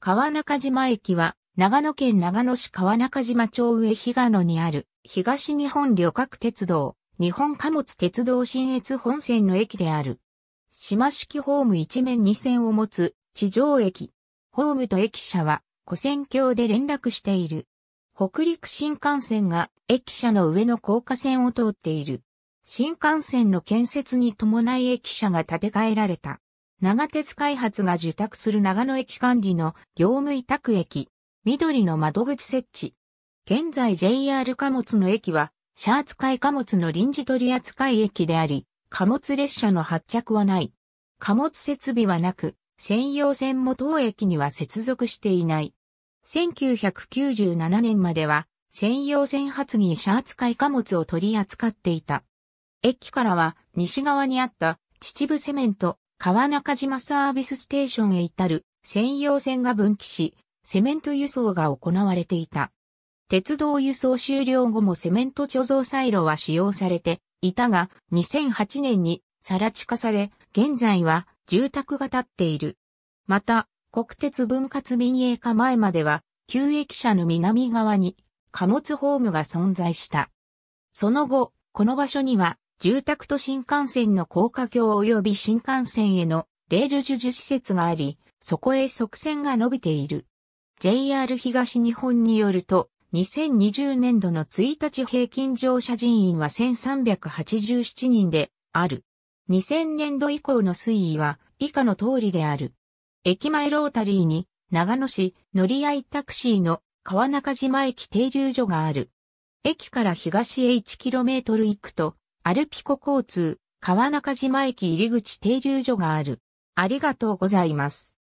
川中島駅は、長野県長野市川中島町上賀野にある、東日本旅客鉄道、日本貨物鉄道新越本線の駅である。島式ホーム一面二線を持つ、地上駅。ホームと駅舎は、古線橋で連絡している。北陸新幹線が駅舎の上の高架線を通っている。新幹線の建設に伴い駅舎が建て替えられた。長鉄開発が受託する長野駅管理の業務委託駅、緑の窓口設置。現在 JR 貨物の駅は、シャー扱い貨物の臨時取扱駅であり、貨物列車の発着はない。貨物設備はなく、専用線も当駅には接続していない。1997年までは、専用線発議シャー扱い貨物を取り扱っていた。駅からは、西側にあった秩父セメント、川中島サービスステーションへ至る専用線が分岐し、セメント輸送が行われていた。鉄道輸送終了後もセメント貯蔵サイロは使用されていたが、2008年にら地化され、現在は住宅が建っている。また、国鉄分割民営化前までは、旧駅舎の南側に貨物ホームが存在した。その後、この場所には住宅と新幹線の高架橋及び新幹線へのレール授受施設があり、そこへ側線が伸びている。JR 東日本によると、2020年度の1日平均乗車人員は1387人である。2000年度以降の推移は以下の通りである。駅前ロータリーに長野市乗り合いタクシーの川中島駅停留所がある。駅から東へ 1km 行くとアルピコ交通、川中島駅入口停留所がある。ありがとうございます。